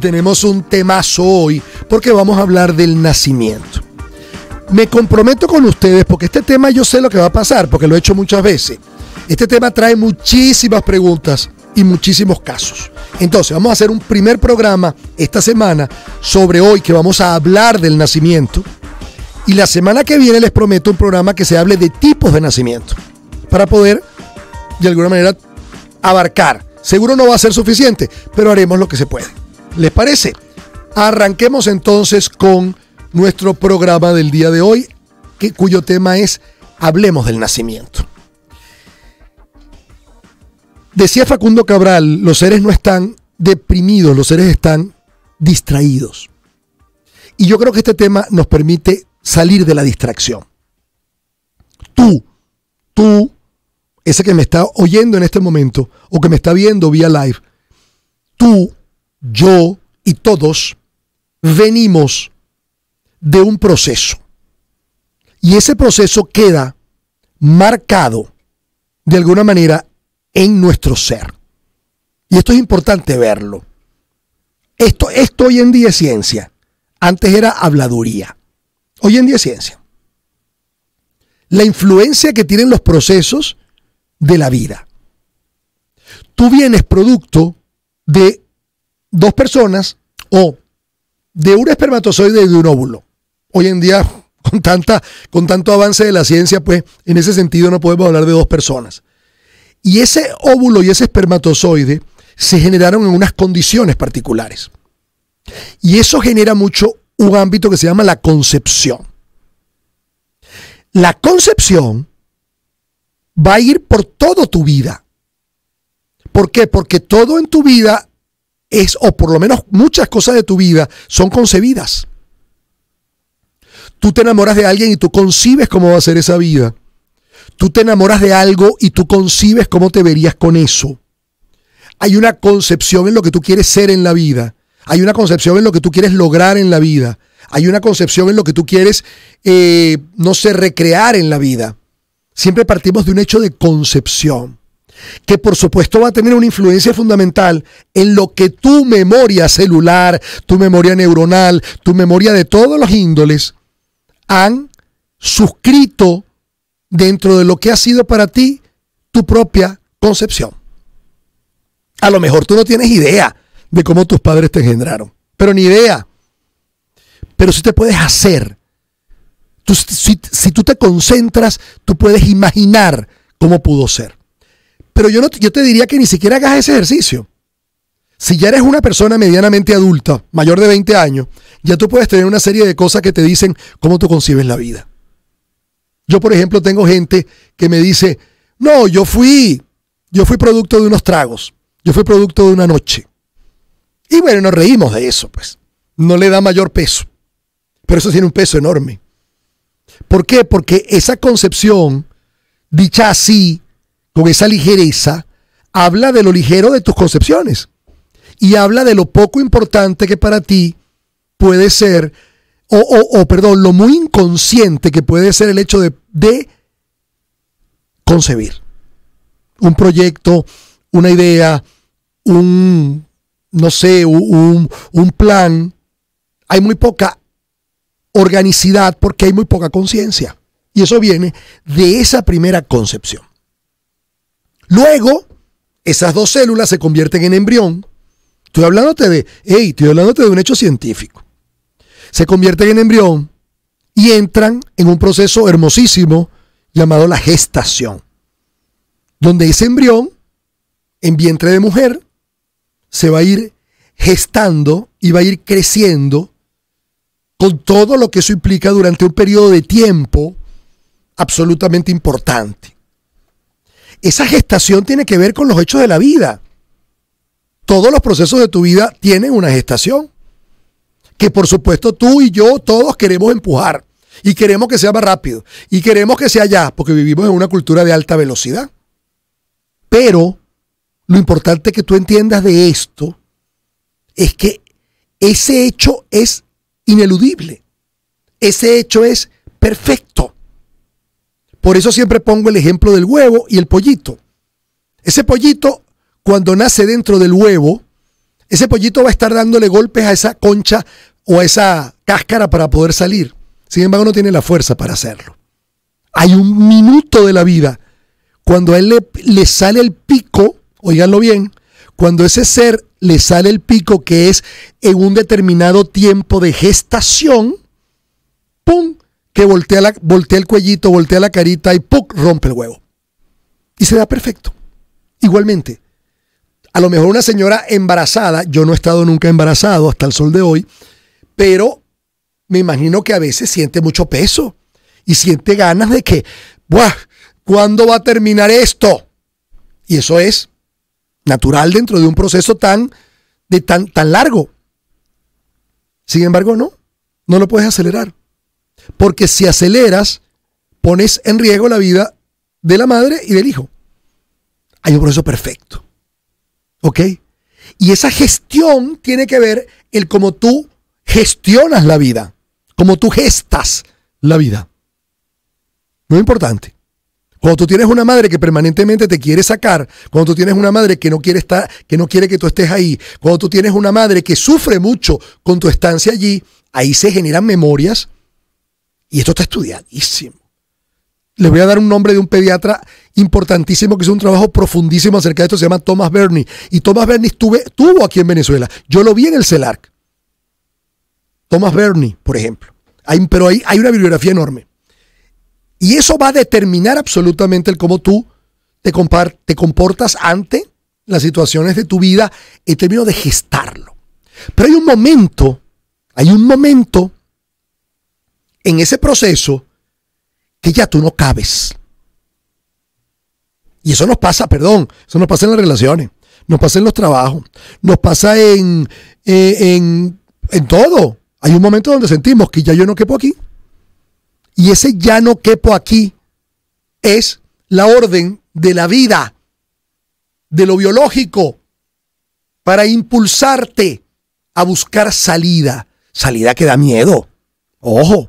tenemos un temazo hoy porque vamos a hablar del nacimiento. Me comprometo con ustedes porque este tema yo sé lo que va a pasar, porque lo he hecho muchas veces. Este tema trae muchísimas preguntas y muchísimos casos. Entonces, vamos a hacer un primer programa esta semana sobre hoy que vamos a hablar del nacimiento. Y la semana que viene les prometo un programa que se hable de tipos de nacimiento para poder, de alguna manera, abarcar. Seguro no va a ser suficiente, pero haremos lo que se puede. ¿Les parece? Arranquemos entonces con nuestro programa del día de hoy, cuyo tema es Hablemos del nacimiento. Decía Facundo Cabral, los seres no están deprimidos, los seres están distraídos. Y yo creo que este tema nos permite salir de la distracción. Tú, tú, ese que me está oyendo en este momento o que me está viendo vía live, tú yo y todos venimos de un proceso. Y ese proceso queda marcado de alguna manera en nuestro ser. Y esto es importante verlo. Esto, esto hoy en día es ciencia. Antes era habladuría. Hoy en día es ciencia. La influencia que tienen los procesos de la vida. Tú vienes producto de dos personas o de un espermatozoide y de un óvulo. Hoy en día, con, tanta, con tanto avance de la ciencia, pues en ese sentido no podemos hablar de dos personas. Y ese óvulo y ese espermatozoide se generaron en unas condiciones particulares. Y eso genera mucho un ámbito que se llama la concepción. La concepción va a ir por toda tu vida. ¿Por qué? Porque todo en tu vida es, o por lo menos muchas cosas de tu vida, son concebidas. Tú te enamoras de alguien y tú concibes cómo va a ser esa vida. Tú te enamoras de algo y tú concibes cómo te verías con eso. Hay una concepción en lo que tú quieres ser en la vida. Hay una concepción en lo que tú quieres lograr en la vida. Hay una concepción en lo que tú quieres, eh, no sé, recrear en la vida. Siempre partimos de un hecho de concepción que por supuesto va a tener una influencia fundamental en lo que tu memoria celular, tu memoria neuronal, tu memoria de todos los índoles han suscrito dentro de lo que ha sido para ti tu propia concepción. A lo mejor tú no tienes idea de cómo tus padres te engendraron, pero ni idea. Pero si te puedes hacer, si tú te concentras, tú puedes imaginar cómo pudo ser. Pero yo, no, te diría que ni siquiera hagas ese ejercicio. Si ya eres una persona medianamente adulta, mayor de 20 años, ya tú puedes tener una serie de cosas que te dicen cómo tú concibes la vida. Yo, por ejemplo, tengo gente que me dice, no, yo fui, yo fui producto de unos tragos, yo fui producto de una noche. Y bueno, nos reímos de eso, pues. No le da mayor peso. Pero eso tiene un peso enorme. ¿Por qué? Porque esa concepción, dicha así, con esa ligereza, habla de lo ligero de tus concepciones y habla de lo poco importante que para ti puede ser, o, o, perdón, lo muy inconsciente que puede ser el hecho de, de concebir un proyecto, una idea, un, no sé, un, un plan. Hay muy poca organicidad porque hay muy poca conciencia. Y eso viene de esa primera concepción. Luego, esas dos células se convierten en embrión. Estoy hablándote de, hey, estoy de un hecho científico. Se convierten en embrión y entran en un proceso hermosísimo llamado la gestación, donde ese embrión en vientre de mujer se va a ir gestando y va a ir creciendo con todo lo que eso implica durante un periodo de tiempo absolutamente importante esa gestación tiene que ver con los hechos de la vida. Todos los procesos de tu vida tienen una gestación. Que por supuesto tú y yo todos queremos empujar. Y queremos que sea más rápido. Y queremos que sea ya, porque vivimos en una cultura de alta velocidad. Pero lo importante que tú entiendas de esto es que ese hecho es ineludible. Ese hecho es perfecto. Por eso siempre pongo el ejemplo del huevo y el pollito. Ese pollito, cuando nace dentro del huevo, ese pollito va a estar dándole golpes a esa concha o a esa cáscara para poder salir. Sin embargo, no tiene la fuerza para hacerlo. Hay un minuto de la vida cuando a él le, sale el pico, oiganlo bien, cuando ese ser le sale el pico que es en un determinado tiempo de gestación, ¡pum! voltea, la, voltea el cuellito, voltea la carita y ¡puc! rompe el huevo. Y se da perfecto. Igualmente, a lo mejor una señora embarazada, yo no he estado nunca embarazado hasta el sol de hoy, pero me imagino que a veces siente mucho peso y siente ganas de que, ¡buah! ¿Cuándo va a terminar esto? Y eso es natural dentro de un proceso tan, de tan, tan largo. Sin embargo, no, no lo puedes acelerar. Porque si aceleras, pones en riesgo la vida de la madre y del hijo. Hay un proceso perfecto. ¿Ok? Y esa gestión tiene que ver el cómo tú gestionas la vida, cómo tú gestas la vida. Muy importante. Cuando tú tienes una madre que permanentemente te quiere sacar, cuando tú tienes una madre que no quiere estar, que no quiere que tú estés ahí, cuando tú tienes una madre que sufre mucho con tu estancia allí, ahí se generan memorias y esto está estudiadísimo. Les voy a dar un nombre de un pediatra importantísimo que hizo un trabajo profundísimo acerca de esto, se llama Thomas Bernie. Y Thomas Bernie estuvo aquí en Venezuela. Yo lo vi en el CELARC. Thomas Bernie, por ejemplo. Hay, pero ahí hay, una bibliografía enorme. Y eso va a determinar absolutamente el cómo tú te, te comportas ante las situaciones de tu vida en términos de gestarlo. Pero hay un momento, hay un momento en ese proceso que ya tú no cabes. Y eso nos pasa, perdón, eso nos pasa en las relaciones, nos pasa en los trabajos, nos pasa eh, en, todo. Hay un momento donde sentimos que ya yo no quepo aquí. Y ese ya no quepo aquí es la orden de la vida, de lo biológico, para impulsarte a buscar salida. Salida que da miedo. Ojo,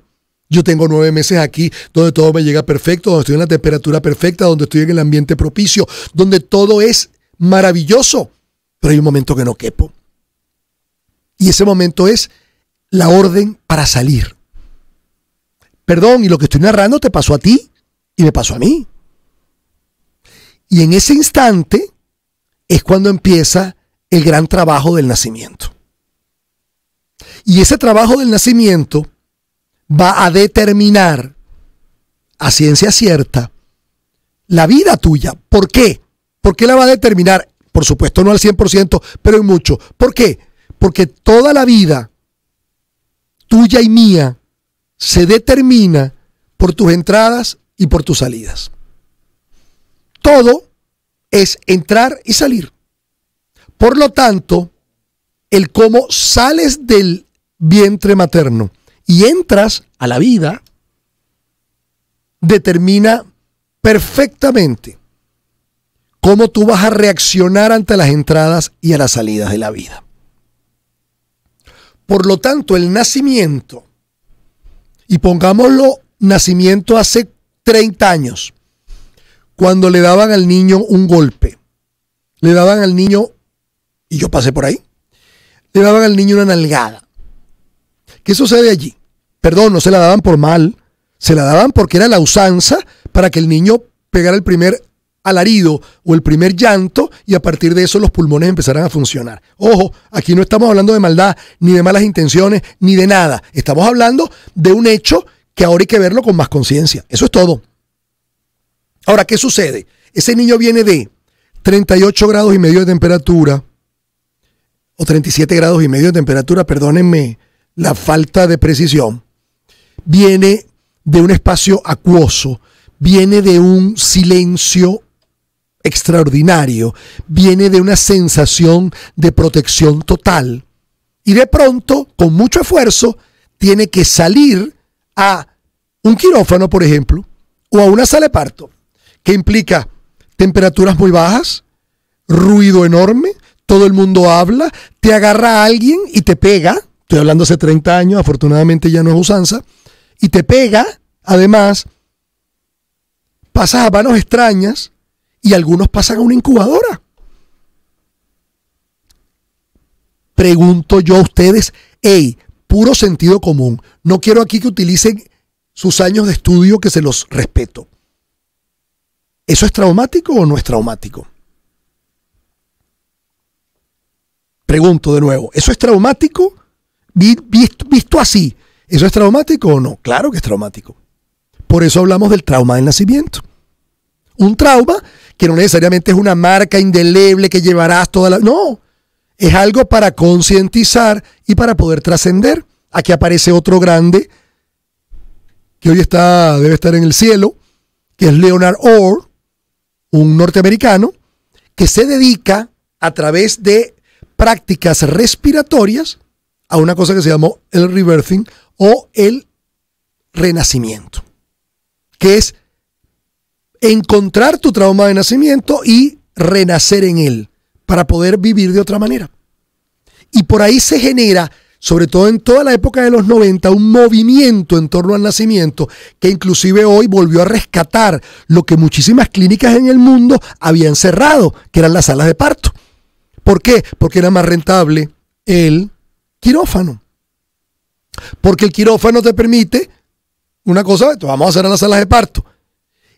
yo tengo nueve meses aquí donde todo me llega perfecto, donde estoy en la temperatura perfecta, donde estoy en el ambiente propicio, donde todo es maravilloso. Pero hay un momento que no quepo. Y ese momento es la orden para salir. Perdón, y lo que estoy narrando te pasó a ti y me pasó a mí. Y en ese instante es cuando empieza el gran trabajo del nacimiento. Y ese trabajo del nacimiento va a determinar a ciencia cierta la vida tuya. ¿Por qué? ¿Por qué la va a determinar? Por supuesto, no al 100%, pero en mucho. ¿Por qué? Porque toda la vida tuya y mía se determina por tus entradas y por tus salidas. Todo es entrar y salir. Por lo tanto, el cómo sales del vientre materno y entras a la vida, determina perfectamente cómo tú vas a reaccionar ante las entradas y a las salidas de la vida. Por lo tanto, el nacimiento, y pongámoslo nacimiento hace 30 años, cuando le daban al niño un golpe, le daban al niño, y yo pasé por ahí, le daban al niño una nalgada. ¿Qué sucede allí? perdón, no se la daban por mal, se la daban porque era la usanza para que el niño pegara el primer alarido o el primer llanto y a partir de eso los pulmones empezaran a funcionar. Ojo, aquí no estamos hablando de maldad, ni de malas intenciones, ni de nada. Estamos hablando de un hecho que ahora hay que verlo con más conciencia. Eso es todo. Ahora, ¿qué sucede? Ese niño viene de 38 grados y medio de temperatura, o 37 grados y medio de temperatura, perdónenme la falta de precisión, viene de un espacio acuoso, viene de un silencio extraordinario, viene de una sensación de protección total. Y de pronto, con mucho esfuerzo, tiene que salir a un quirófano, por ejemplo, o a una sala de parto, que implica temperaturas muy bajas, ruido enorme, todo el mundo habla, te agarra alguien y te pega. Estoy hablando hace 30 años, afortunadamente ya no es usanza y te pega, además, pasas a manos extrañas y algunos pasan a una incubadora. Pregunto yo a ustedes, hey, puro sentido común. No quiero aquí que utilicen sus años de estudio que se los respeto. ¿Eso es traumático o no es traumático? Pregunto de nuevo, ¿eso es traumático? Visto, visto así, ¿Eso es traumático o no? Claro que es traumático. Por eso hablamos del trauma del nacimiento. Un trauma que no necesariamente es una marca indeleble que llevarás toda la... No, es algo para concientizar y para poder trascender. Aquí aparece otro grande que hoy está, debe estar en el cielo, que es Leonard Orr, un norteamericano, que se dedica a través de prácticas respiratorias a una cosa que se llamó el rebirthing o el renacimiento, que es encontrar tu trauma de nacimiento y renacer en él para poder vivir de otra manera. Y por ahí se genera, sobre todo en toda la época de los 90, un movimiento en torno al nacimiento que inclusive hoy volvió a rescatar lo que muchísimas clínicas en el mundo habían cerrado, que eran las salas de parto. ¿Por qué? Porque era más rentable el quirófano. Porque el quirófano te permite una cosa, vamos a hacer en las salas de parto.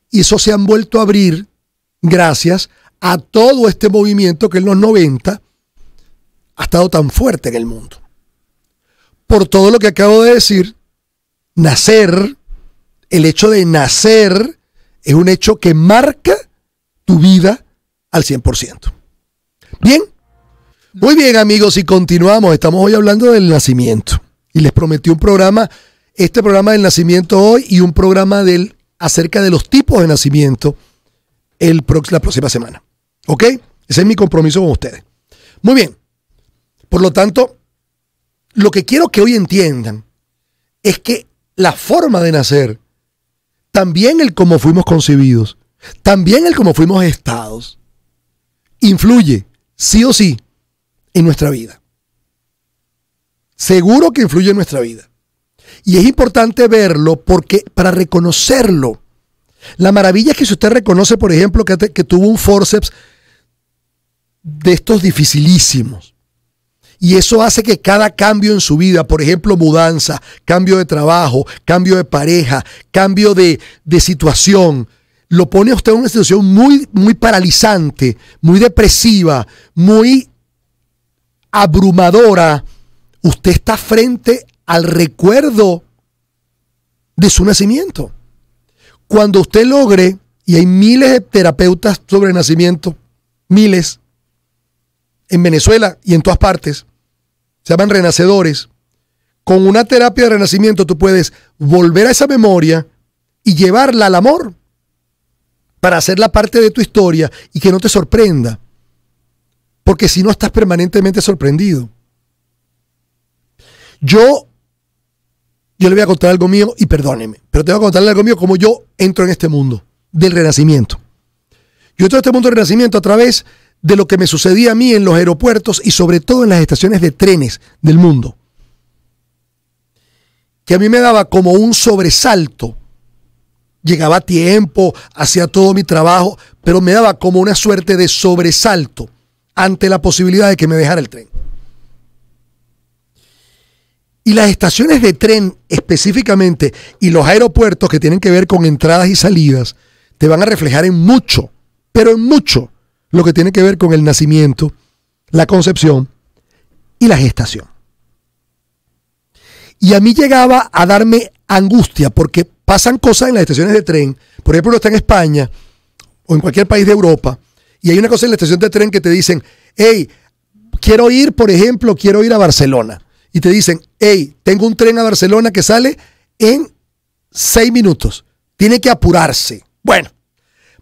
Y eso se han vuelto a abrir gracias a todo este movimiento que en los 90 ha estado tan fuerte en el mundo. Por todo lo que acabo de decir, nacer, el hecho de nacer, es un hecho que marca tu vida al 100%. Bien, muy bien, amigos, y continuamos. Estamos hoy hablando del nacimiento. Y les prometí un programa, este programa del nacimiento hoy y un programa del, acerca de los tipos de nacimiento el, la próxima semana. ¿Ok? Ese es mi compromiso con ustedes. Muy bien. Por lo tanto, lo que quiero que hoy entiendan es que la forma de nacer, también el cómo fuimos concebidos, también el cómo fuimos estados, influye, sí o sí, en nuestra vida. Seguro que influye en nuestra vida. Y es importante verlo porque para reconocerlo, la maravilla es que si usted reconoce, por ejemplo, que, tuvo un forceps de estos dificilísimos, y eso hace que cada cambio en su vida, por ejemplo, mudanza, cambio de trabajo, cambio de pareja, cambio de, situación, lo pone a usted en una situación muy, muy paralizante, muy depresiva, muy abrumadora, usted está frente al recuerdo de su nacimiento. Cuando usted logre, y hay miles de terapeutas sobre nacimiento, miles, en Venezuela y en todas partes, se llaman renacedores, con una terapia de renacimiento tú puedes volver a esa memoria y llevarla al amor para hacerla parte de tu historia y que no te sorprenda porque si no estás permanentemente sorprendido. Yo, yo le voy a contar algo mío y perdóneme, pero te voy a contar algo mío como yo entro en este mundo del renacimiento. Yo entro en este mundo del renacimiento a través de lo que me sucedía a mí en los aeropuertos y sobre todo en las estaciones de trenes del mundo. Que a mí me daba como un sobresalto. Llegaba tiempo, hacía todo mi trabajo, pero me daba como una suerte de sobresalto ante la posibilidad de que me dejara el tren. Y las estaciones de tren específicamente y los aeropuertos que tienen que ver con entradas y salidas te van a reflejar en mucho, pero en mucho, lo que tiene que ver con el nacimiento, la concepción y la gestación. Y a mí llegaba a darme angustia porque pasan cosas en las estaciones de tren. Por ejemplo, está en España o en cualquier país de Europa y hay una cosa en la estación de tren que te dicen, hey, quiero ir, por ejemplo, quiero ir a Barcelona. Y te dicen, hey, tengo un tren a Barcelona que sale en seis minutos. Tiene que apurarse. Bueno,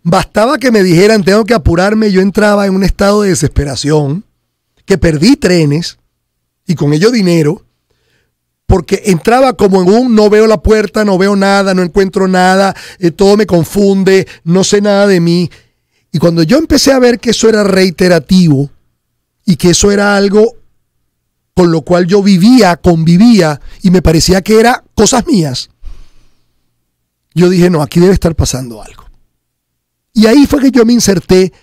bastaba que me dijeran, tengo que apurarme. Yo entraba en un estado de desesperación, que perdí trenes y con ello dinero, porque entraba como en un no veo la puerta, no veo nada, no encuentro nada, eh, todo me confunde, no sé nada de mí. Y cuando yo empecé a ver que eso era reiterativo y que eso era algo con lo cual yo vivía, convivía y me parecía que era cosas mías, yo dije, no, aquí debe estar pasando algo. Y ahí fue que yo me inserté,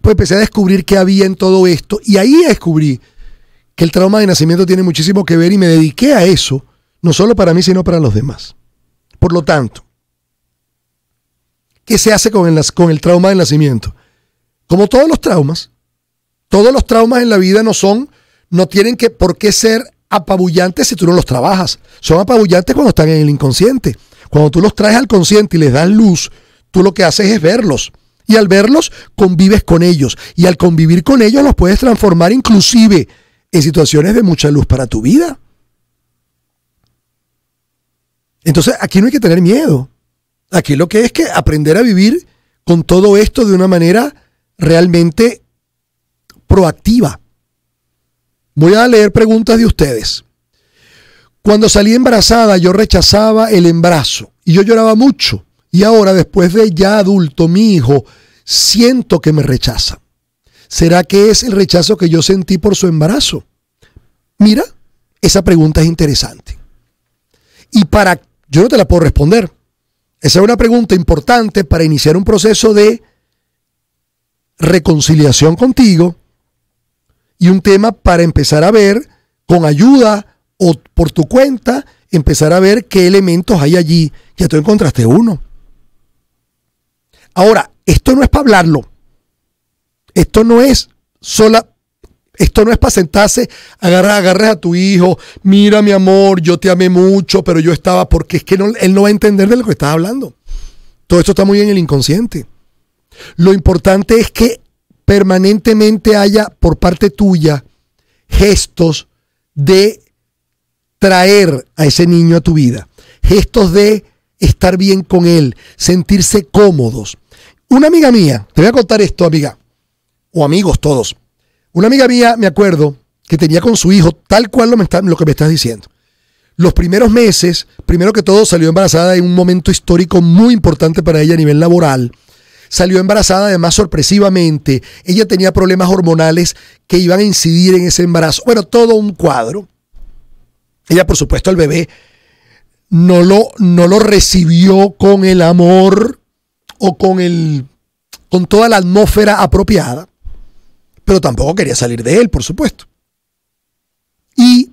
pues empecé a descubrir qué había en todo esto y ahí descubrí que el trauma de nacimiento tiene muchísimo que ver y me dediqué a eso, no solo para mí, sino para los demás. Por lo tanto, ¿Qué se hace con el, con el trauma del nacimiento. Como todos los traumas, todos los traumas en la vida no son, no tienen que, por qué ser apabullantes si tú no los trabajas. Son apabullantes cuando están en el inconsciente. Cuando tú los traes al consciente y les das luz, tú lo que haces es verlos. Y al verlos, convives con ellos. Y al convivir con ellos, los puedes transformar inclusive en situaciones de mucha luz para tu vida. Entonces, aquí no hay que tener miedo. Aquí lo que es que aprender a vivir con todo esto de una manera realmente proactiva. Voy a leer preguntas de ustedes. Cuando salí embarazada yo rechazaba el embarazo y yo lloraba mucho. Y ahora después de ya adulto, mi hijo, siento que me rechaza. ¿Será que es el rechazo que yo sentí por su embarazo? Mira, esa pregunta es interesante. Y para, yo no te la puedo responder, esa es una pregunta importante para iniciar un proceso de reconciliación contigo y un tema para empezar a ver con ayuda o por tu cuenta, empezar a ver qué elementos hay allí. Ya tú encontraste uno. Ahora, esto no es para hablarlo. Esto no es sola, esto no es para sentarse, agarrar, a tu hijo, mira mi amor, yo te amé mucho, pero yo estaba, porque es que él no va a entender de lo que estás hablando. Todo esto está muy en el inconsciente. Lo importante es que permanentemente haya por parte tuya gestos de traer a ese niño a tu vida, gestos de estar bien con él, sentirse cómodos. Una amiga mía, te voy a contar esto, amiga, o amigos todos. Una amiga mía, me acuerdo, que tenía con su hijo, tal cual lo, me que me estás diciendo. Los primeros meses, primero que todo, salió embarazada en un momento histórico muy importante para ella a nivel laboral. Salió embarazada además sorpresivamente. Ella tenía problemas hormonales que iban a incidir en ese embarazo. Bueno, todo un cuadro. Ella, por supuesto, el bebé no lo, no lo recibió con el amor o con, el, con toda la atmósfera apropiada pero tampoco quería salir de él, por supuesto. Y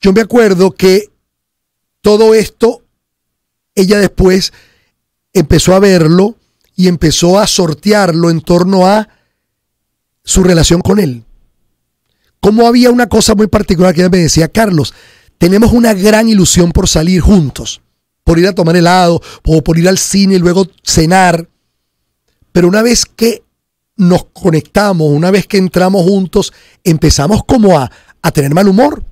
yo me acuerdo que todo esto, ella después empezó a verlo y empezó a sortearlo en torno a su relación con él. Como había una cosa muy particular que ella me decía, Carlos, tenemos una gran ilusión por salir juntos, por ir a tomar helado o por ir al cine y luego cenar. Pero una vez que nos conectamos, una vez que entramos juntos, empezamos como a, a tener mal humor.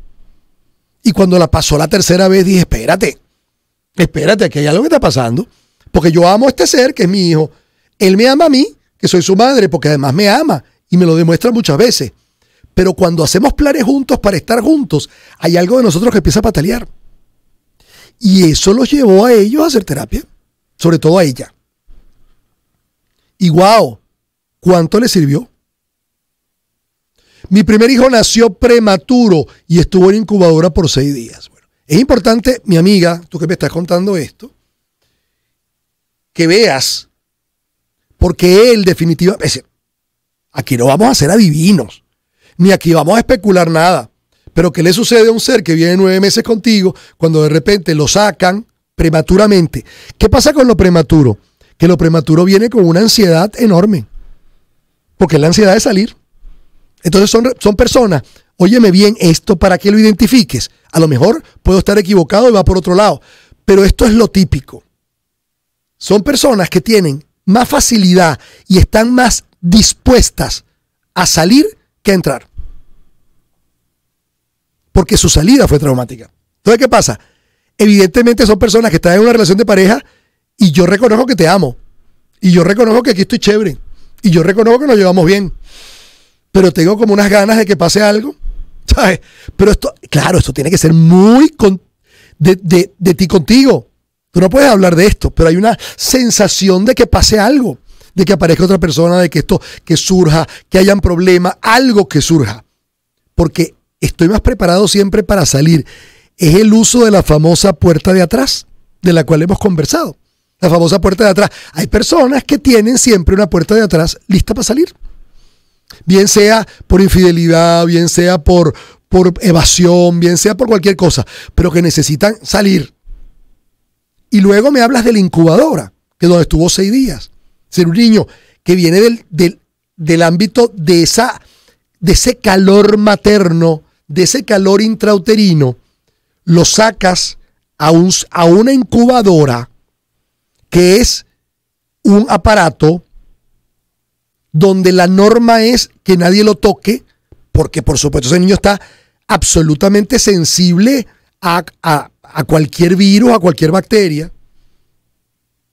Y cuando la pasó la tercera vez, dije, espérate, espérate, que hay algo que está pasando. Porque yo amo a este ser, que es mi hijo. Él me ama a mí, que soy su madre, porque además me ama y me lo demuestra muchas veces. Pero cuando hacemos planes juntos para estar juntos, hay algo de nosotros que empieza a patalear. Y eso los llevó a ellos a hacer terapia, sobre todo a ella. Y wow, ¿Cuánto le sirvió? Mi primer hijo nació prematuro y estuvo en incubadora por seis días. Bueno, es importante, mi amiga, tú que me estás contando esto, que veas, porque él definitivamente, aquí no vamos a ser adivinos, ni aquí vamos a especular nada, pero ¿qué le sucede a un ser que viene nueve meses contigo cuando de repente lo sacan prematuramente? ¿Qué pasa con lo prematuro? Que lo prematuro viene con una ansiedad enorme porque la ansiedad de salir. Entonces son, son personas, óyeme bien esto para que lo identifiques. A lo mejor puedo estar equivocado y va por otro lado, pero esto es lo típico. Son personas que tienen más facilidad y están más dispuestas a salir que a entrar. Porque su salida fue traumática. Entonces, ¿qué pasa? Evidentemente son personas que están en una relación de pareja y yo reconozco que te amo. Y yo reconozco que aquí estoy chévere. Y yo reconozco que nos llevamos bien. Pero tengo como unas ganas de que pase algo. Pero esto, claro, esto tiene que ser muy de, de, de ti contigo. Tú no puedes hablar de esto, pero hay una sensación de que pase algo, de que aparezca otra persona, de que esto, que surja, que haya un problema, algo que surja. Porque estoy más preparado siempre para salir. Es el uso de la famosa puerta de atrás, de la cual hemos conversado. La famosa puerta de atrás. Hay personas que tienen siempre una puerta de atrás lista para salir. Bien sea por infidelidad, bien sea por, por evasión, bien sea por cualquier cosa, pero que necesitan salir. Y luego me hablas de la incubadora, que donde estuvo seis días. Ser un niño que viene del, del, ámbito de, esa, de ese calor materno, de ese calor intrauterino, lo sacas a, a una incubadora que es un aparato donde la norma es que nadie lo toque, porque por supuesto ese niño está absolutamente sensible a, cualquier virus, a cualquier bacteria,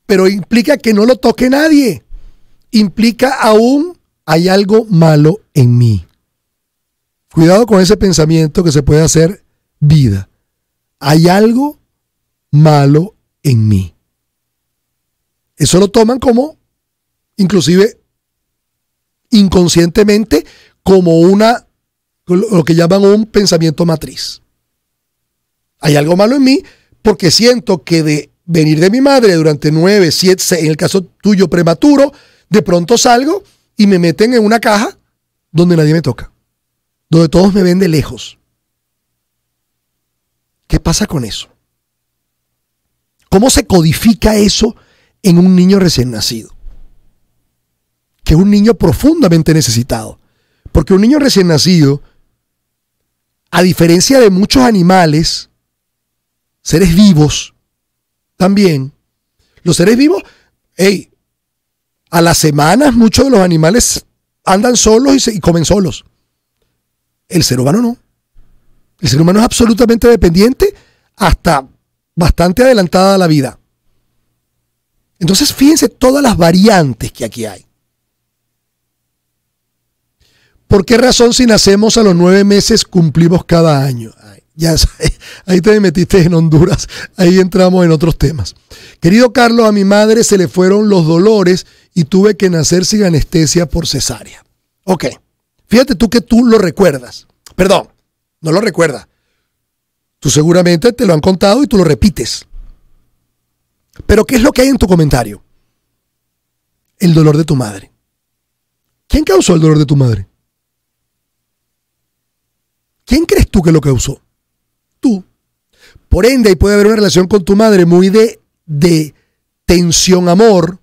pero implica que no lo toque nadie. Implica aún hay algo malo en mí. Cuidado con ese pensamiento que se puede hacer vida. Hay algo malo en mí. Eso lo toman como, inclusive inconscientemente, como una, lo que llaman un pensamiento matriz. Hay algo malo en mí porque siento que de venir de mi madre durante nueve, siete, en el caso tuyo prematuro, de pronto salgo y me meten en una caja donde nadie me toca, donde todos me ven de lejos. ¿Qué pasa con eso? ¿Cómo se codifica eso en un niño recién nacido, que es un niño profundamente necesitado. Porque un niño recién nacido, a diferencia de muchos animales, seres vivos, también, los seres vivos, hey, a las semanas muchos de los animales andan solos y, comen solos. El ser humano no. El ser humano es absolutamente dependiente hasta bastante adelantada la vida. Entonces fíjense todas las variantes que aquí hay. ¿Por qué razón si nacemos a los nueve meses cumplimos cada año? ya ahí te metiste en Honduras, ahí entramos en otros temas. Querido Carlos, a mi madre se le fueron los dolores y tuve que nacer sin anestesia por cesárea. Ok, fíjate tú que tú lo recuerdas. Perdón, no lo recuerdas. Tú seguramente te lo han contado y tú lo repites. Pero ¿qué es lo que hay en tu comentario? El dolor de tu madre. ¿Quién causó el dolor de tu madre? ¿Quién crees tú que lo causó? Tú. Por ende, ahí puede haber una relación con tu madre muy de, de tensión, amor,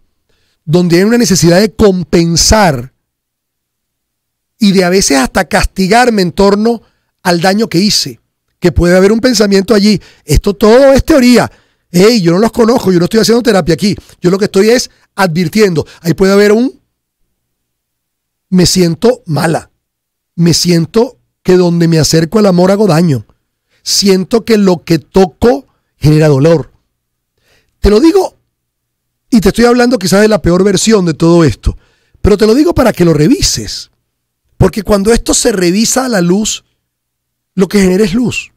donde hay una necesidad de compensar y de a veces hasta castigarme en torno al daño que hice. Que puede haber un pensamiento allí. Esto todo es teoría hey, yo no los conozco, yo no estoy haciendo terapia aquí, yo lo que estoy es advirtiendo. Ahí puede haber un, me siento mala, me siento que donde me acerco al amor hago daño, siento que lo que toco genera dolor. Te lo digo, y te estoy hablando quizás de la peor versión de todo esto, pero te lo digo para que lo revises, porque cuando esto se revisa a la luz, lo que genera es luz.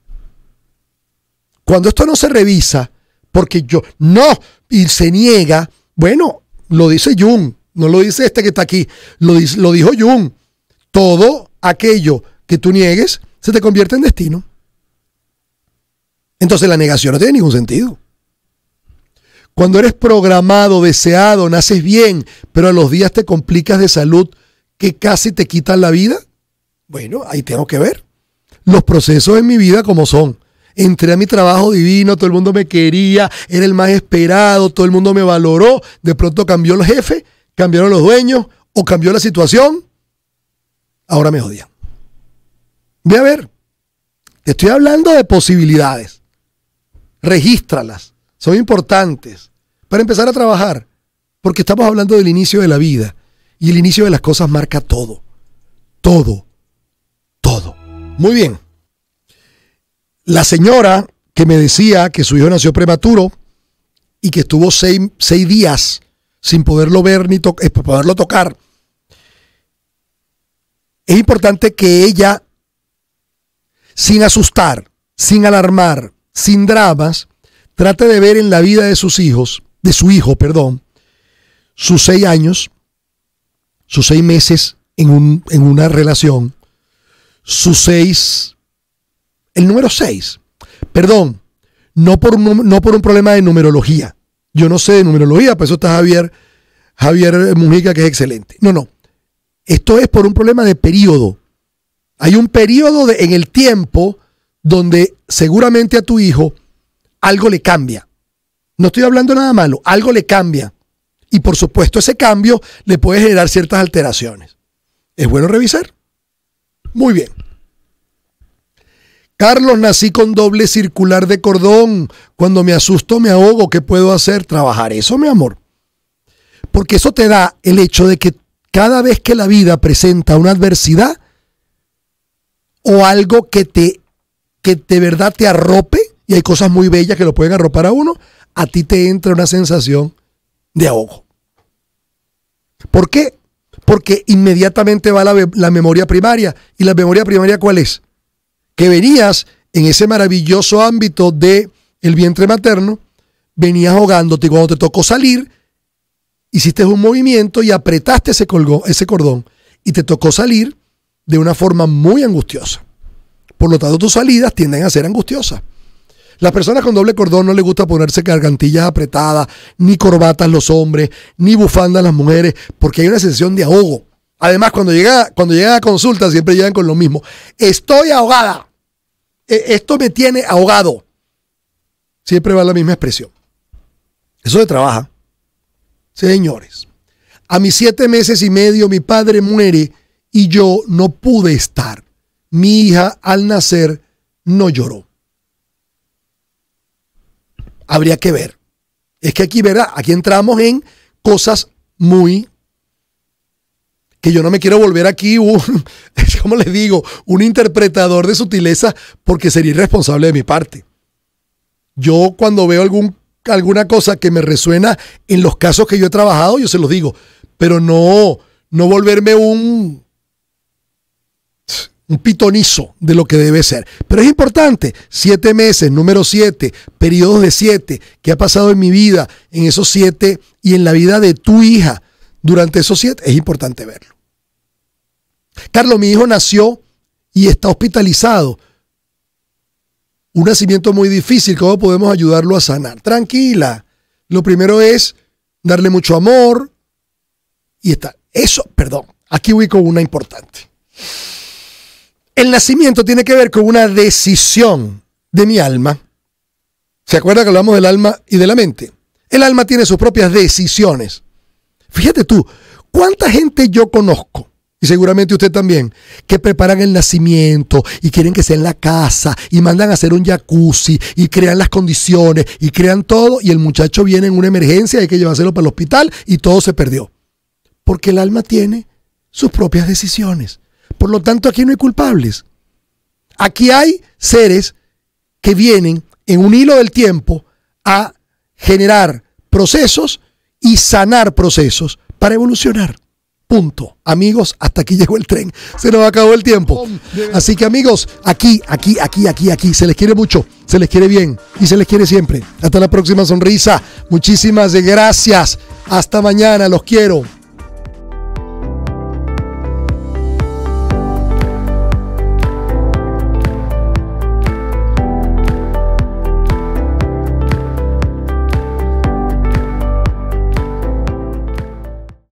Cuando esto no se revisa, porque yo, no, y se niega, bueno, lo dice Jung, no lo dice este que está aquí, lo, lo dijo Jung, todo aquello que tú niegues se te convierte en destino. Entonces la negación no tiene ningún sentido. Cuando eres programado, deseado, naces bien, pero a los días te complicas de salud que casi te quitan la vida, bueno, ahí tengo que ver los procesos en mi vida como son entré a mi trabajo divino, todo el mundo me quería, era el más esperado, todo el mundo me valoró, de pronto cambió el jefe, cambiaron los dueños o cambió la situación, ahora me odian. Ve a ver, estoy hablando de posibilidades, regístralas, son importantes para empezar a trabajar, porque estamos hablando del inicio de la vida y el inicio de las cosas marca todo, todo, todo. Muy bien. La señora que me decía que su hijo nació prematuro y que estuvo seis, días sin poderlo ver ni eh, poderlo tocar, es importante que ella, sin asustar, sin alarmar, sin dramas, trate de ver en la vida de sus hijos, de su hijo, perdón, sus seis años, sus seis meses en, en una relación, sus seis el número 6, perdón, no por, un, no por un problema de numerología. Yo no sé de numerología, por eso está Javier, Javier Mujica, que es excelente. No, no. Esto es por un problema de periodo. Hay un periodo en el tiempo donde seguramente a tu hijo algo le cambia. No estoy hablando nada malo, algo le cambia. Y por supuesto ese cambio le puede generar ciertas alteraciones. Es bueno revisar. Muy bien. Carlos, nací con doble circular de cordón. Cuando me asusto, me ahogo. ¿Qué puedo hacer? Trabajar eso, mi amor. Porque eso te da el hecho de que cada vez que la vida presenta una adversidad o algo que te que de verdad te arrope, y hay cosas muy bellas que lo pueden arropar a uno, a ti te entra una sensación de ahogo. ¿Por qué? Porque inmediatamente va la memoria primaria. ¿Y la memoria primaria cuál es? que venías en ese maravilloso ámbito de el vientre materno, venías ahogándote y cuando te tocó salir, hiciste un movimiento y apretaste se colgó, ese cordón y te tocó salir de una forma muy angustiosa. Por lo tanto, tus salidas tienden a ser angustiosas. Las personas con doble cordón no les gusta ponerse gargantillas apretadas, ni corbatas los hombres, ni bufandas las mujeres, porque hay una sensación de ahogo. Además, cuando llega, cuando llegan a consulta, siempre llegan con lo mismo. Estoy ahogada. E, esto me tiene ahogado. Siempre va la misma expresión. Eso se trabaja. Señores, a mis siete meses y medio mi padre muere y yo no pude estar. Mi hija al nacer no lloró. Habría que ver. Es que aquí, ¿verdad? Aquí entramos en cosas muy que yo no me quiero volver aquí un, como les digo, un interpretador de sutileza porque sería irresponsable de mi parte. Yo cuando veo alguna cosa que me resuena en los casos que yo he trabajado, yo se los digo, pero no, no volverme un, un pitonizo de lo que debe ser. Pero es importante, siete meses, número siete, periodos de siete, qué ha pasado en mi vida en esos siete y en la vida de tu hija durante esos siete, es importante verlo. Carlos, mi hijo nació y está hospitalizado. Un nacimiento muy difícil, ¿cómo podemos ayudarlo a sanar? Tranquila. Lo primero es darle mucho amor y está. Eso, perdón, aquí ubico una importante. El nacimiento tiene que ver con una decisión de mi alma. ¿Se acuerda que hablamos del alma y de la mente? El alma tiene sus propias decisiones. Fíjate tú, ¿cuánta gente yo conozco y seguramente usted también, que preparan el nacimiento y quieren que sea en la casa y mandan a hacer un jacuzzi y crean las condiciones y crean todo y el muchacho viene en una emergencia, hay que llevárselo para el hospital y todo se perdió. Porque el alma tiene sus propias decisiones. Por lo tanto, aquí no hay culpables. Aquí hay seres que vienen en un hilo del tiempo a generar procesos y sanar procesos para evolucionar. Punto. Amigos, hasta aquí llegó el tren. Se nos acabó el tiempo. Oh, Así que amigos, aquí, aquí, aquí, aquí, aquí. Se les quiere mucho, se les quiere bien y se les quiere siempre. Hasta la próxima sonrisa. Muchísimas gracias. Hasta mañana. Los quiero.